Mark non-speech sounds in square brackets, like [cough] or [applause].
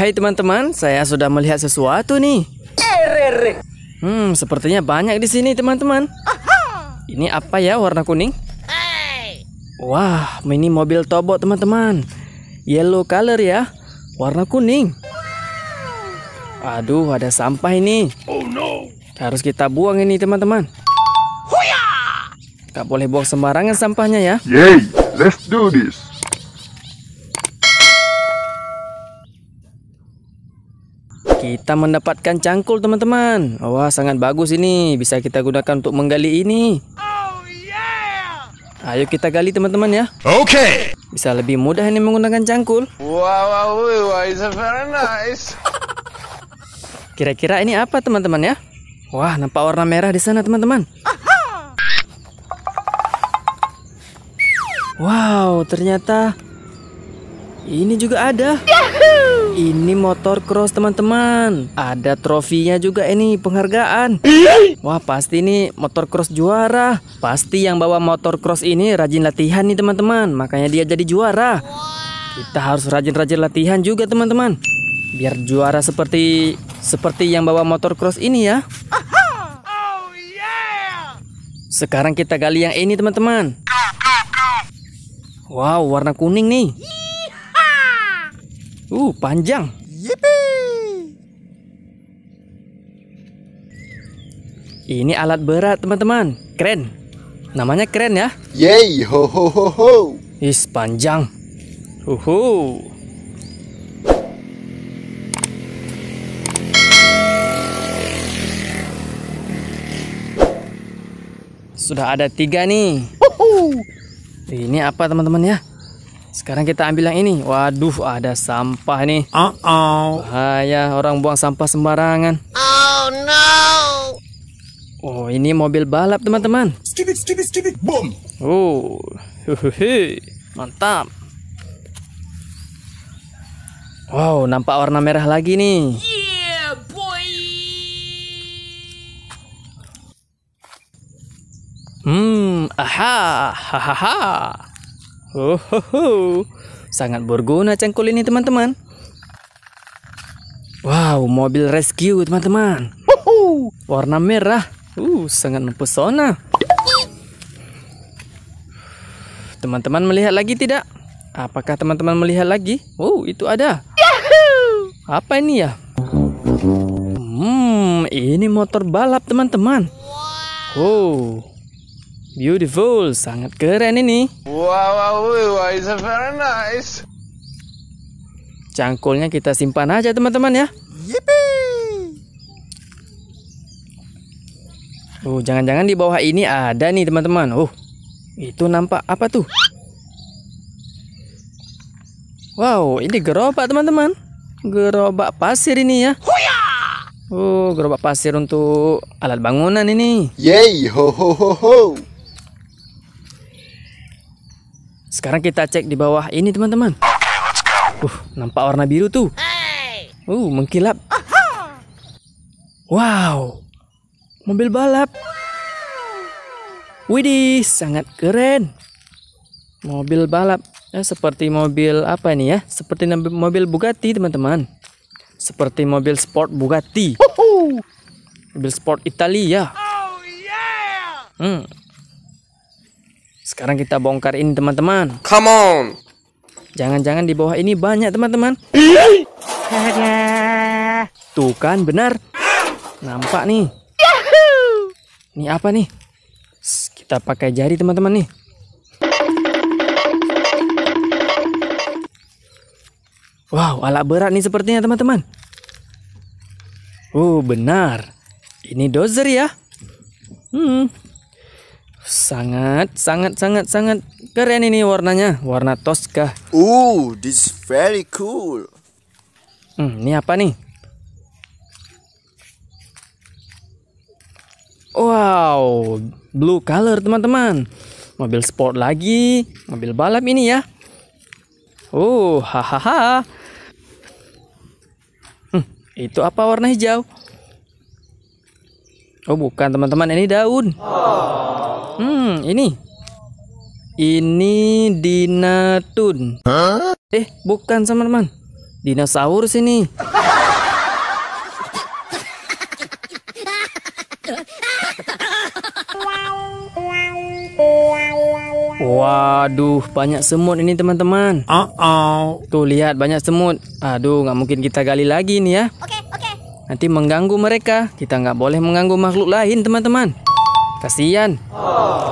Hai teman-teman, saya sudah melihat sesuatu nih. Hmm, sepertinya banyak di sini teman-teman. Ini apa ya warna kuning? Wah, mini mobil tobot teman-teman. Yellow color ya, warna kuning. Aduh, ada sampah ini. Oh no. Harus kita buang ini teman-teman. Gak boleh buang sembarangan sampahnya ya. Yay, let's do this. Kita mendapatkan cangkul teman-teman. Wah sangat bagus ini. Bisa kita gunakan untuk menggali ini. Oh, Ayo kita gali teman-teman ya. Oke. Okay. Bisa lebih mudah ini menggunakan cangkul. Wow, wow, wow it's very nice. [laughs] Kira-kira ini apa teman-teman ya? Wah nampak warna merah di sana teman-teman. Wow, ternyata ini juga ada. Yeah. Ini motor cross teman-teman. Ada trofinya juga ini penghargaan. Iya. Wah pasti ini motor cross juara. Pasti yang bawa motor cross ini rajin latihan nih teman-teman. Makanya dia jadi juara. Kita harus rajin-rajin latihan juga teman-teman. Biar juara seperti seperti yang bawa motor cross ini ya. Sekarang kita gali yang ini teman-teman. Wow warna kuning nih. Uh, panjang. Yippee. Ini alat berat, teman-teman. Keren. Namanya keren ya. Yay, ho ho ho ho. Is panjang. Uhu. Sudah ada tiga nih. Uhuh. Ini apa teman-teman ya? Sekarang kita ambil yang ini. Waduh, ada sampah nih. Uh oh. Bahaya orang buang sampah sembarangan. Oh no. Oh, ini mobil balap, teman-teman. Skip it, skip it, skip it. Boom. Oh. Mantap. Wow, nampak warna merah lagi nih. Yeah, boy. Hmm, aha, hahaha. Oh, sangat berguna cangkul ini teman-teman. Wow, mobil rescue teman-teman. Warna merah. Uh, sangat mempesona. Teman-teman melihat lagi tidak? Apakah teman-teman melihat lagi? Wow, oh, itu ada. Apa ini ya? Hmm, ini motor balap teman-teman. Wow. wow. Oh. Beautiful, sangat keren ini. Wow, wow, wow, it's very nice. Cangkulnya kita simpan aja teman-teman ya. Yippee. Oh, jangan-jangan di bawah ini ada nih teman-teman. Oh, itu nampak apa tuh? Wow, ini gerobak teman-teman. Gerobak pasir ini ya. Oh, gerobak pasir untuk alat bangunan ini. Yay, ho ho ho ho. Sekarang kita cek di bawah ini teman-teman. Uh, nampak warna biru tuh. Uh, mengkilap. Wow, mobil balap. Widih, sangat keren. Mobil balap. Ya, seperti mobil apa ini ya? Seperti mobil Bugatti teman-teman. Seperti mobil sport Bugatti. Mobil sport Italia. Oh, yeah. Hmm, sekarang kita bongkar ini teman-teman. Come on. Jangan-jangan di bawah ini banyak teman-teman. [laughs] Tuh kan benar. Nampak nih. Ini apa nih? Kita pakai jari teman-teman nih. Wow, alat berat nih sepertinya teman-teman. Oh, benar. Ini dozer ya. Hmm, Sangat, sangat, sangat, sangat keren ini warnanya. Warna Tosca. Ooh, this is very cool. Hmm, ini apa nih? Wow, blue color teman-teman. Mobil sport lagi, mobil balap ini ya. Oh, hahaha. Hmm, itu apa warna hijau? Oh, bukan teman-teman, ini daun. Oh. Hmm, ini. Ini dinatun. Huh? Eh, bukan teman teman. Dinosaurus sini. Waduh, banyak semut ini teman-teman. Uh -oh. Tuh lihat banyak semut. Aduh, nggak mungkin kita gali lagi nih ya. Oke, okay, oke. Okay. Nanti mengganggu mereka. Kita nggak boleh mengganggu makhluk lain teman-teman. Kasi yan. Aww.